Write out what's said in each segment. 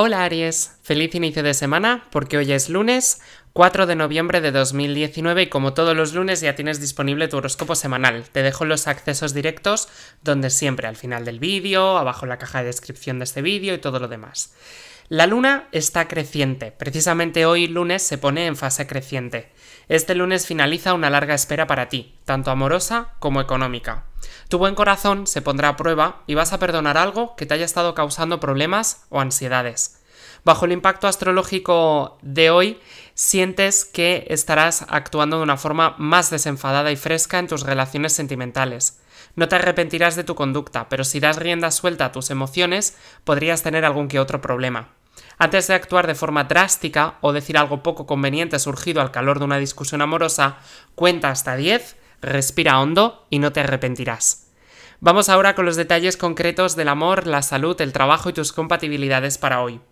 Hola Aries. Feliz inicio de semana porque hoy es lunes 4 de noviembre de 2019 y como todos los lunes ya tienes disponible tu horóscopo semanal. Te dejo los accesos directos donde siempre, al final del vídeo, abajo en la caja de descripción de este vídeo y todo lo demás. La luna está creciente, precisamente hoy lunes se pone en fase creciente. Este lunes finaliza una larga espera para ti, tanto amorosa como económica. Tu buen corazón se pondrá a prueba y vas a perdonar algo que te haya estado causando problemas o ansiedades. Bajo el impacto astrológico de hoy, sientes que estarás actuando de una forma más desenfadada y fresca en tus relaciones sentimentales. No te arrepentirás de tu conducta, pero si das rienda suelta a tus emociones, podrías tener algún que otro problema. Antes de actuar de forma drástica o decir algo poco conveniente surgido al calor de una discusión amorosa, cuenta hasta 10, respira hondo y no te arrepentirás. Vamos ahora con los detalles concretos del amor, la salud, el trabajo y tus compatibilidades para hoy.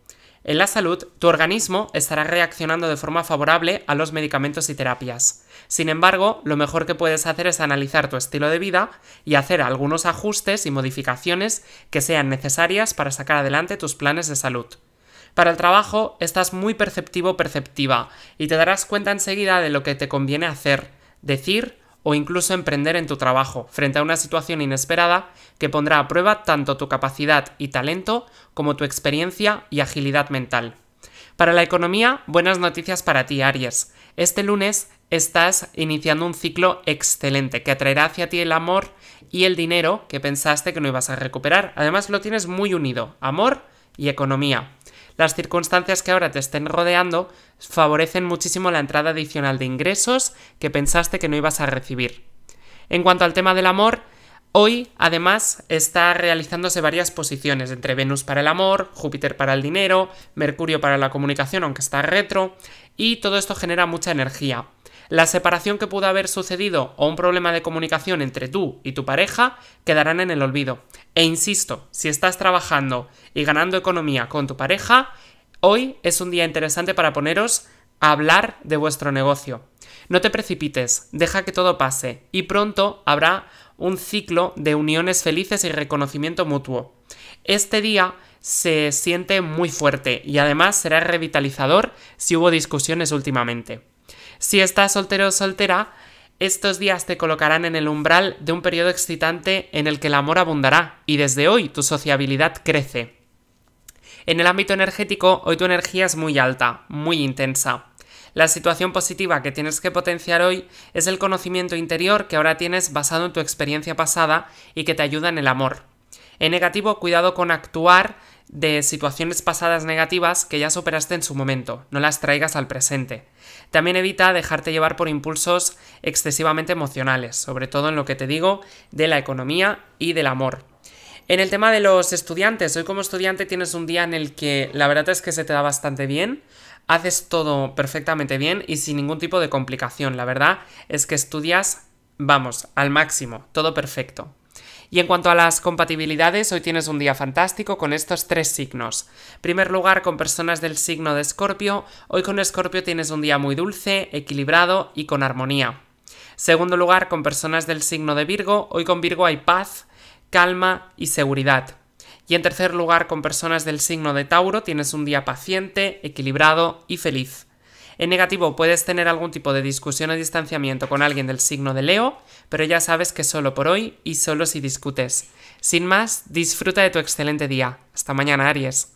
En la salud, tu organismo estará reaccionando de forma favorable a los medicamentos y terapias. Sin embargo, lo mejor que puedes hacer es analizar tu estilo de vida y hacer algunos ajustes y modificaciones que sean necesarias para sacar adelante tus planes de salud. Para el trabajo, estás muy perceptivo perceptiva y te darás cuenta enseguida de lo que te conviene hacer, decir o incluso emprender en tu trabajo frente a una situación inesperada que pondrá a prueba tanto tu capacidad y talento como tu experiencia y agilidad mental. Para la economía, buenas noticias para ti, Aries. Este lunes estás iniciando un ciclo excelente que atraerá hacia ti el amor y el dinero que pensaste que no ibas a recuperar. Además, lo tienes muy unido, amor y economía las circunstancias que ahora te estén rodeando favorecen muchísimo la entrada adicional de ingresos que pensaste que no ibas a recibir. En cuanto al tema del amor, Hoy, además, está realizándose varias posiciones entre Venus para el amor, Júpiter para el dinero, Mercurio para la comunicación, aunque está retro, y todo esto genera mucha energía. La separación que pudo haber sucedido o un problema de comunicación entre tú y tu pareja quedarán en el olvido. E insisto, si estás trabajando y ganando economía con tu pareja, hoy es un día interesante para poneros a hablar de vuestro negocio. No te precipites, deja que todo pase y pronto habrá un ciclo de uniones felices y reconocimiento mutuo. Este día se siente muy fuerte y además será revitalizador si hubo discusiones últimamente. Si estás soltero o soltera, estos días te colocarán en el umbral de un periodo excitante en el que el amor abundará y desde hoy tu sociabilidad crece. En el ámbito energético, hoy tu energía es muy alta, muy intensa. La situación positiva que tienes que potenciar hoy es el conocimiento interior que ahora tienes basado en tu experiencia pasada y que te ayuda en el amor. En negativo, cuidado con actuar de situaciones pasadas negativas que ya superaste en su momento, no las traigas al presente. También evita dejarte llevar por impulsos excesivamente emocionales, sobre todo en lo que te digo de la economía y del amor. En el tema de los estudiantes, hoy como estudiante tienes un día en el que la verdad es que se te da bastante bien, haces todo perfectamente bien y sin ningún tipo de complicación, la verdad es que estudias, vamos, al máximo, todo perfecto. Y en cuanto a las compatibilidades, hoy tienes un día fantástico con estos tres signos. En primer lugar, con personas del signo de Escorpio, hoy con Escorpio tienes un día muy dulce, equilibrado y con armonía. Segundo lugar, con personas del signo de Virgo, hoy con Virgo hay paz, calma y seguridad. Y en tercer lugar, con personas del signo de Tauro, tienes un día paciente, equilibrado y feliz. En negativo puedes tener algún tipo de discusión o distanciamiento con alguien del signo de Leo, pero ya sabes que solo por hoy y solo si discutes. Sin más, disfruta de tu excelente día. Hasta mañana, Aries.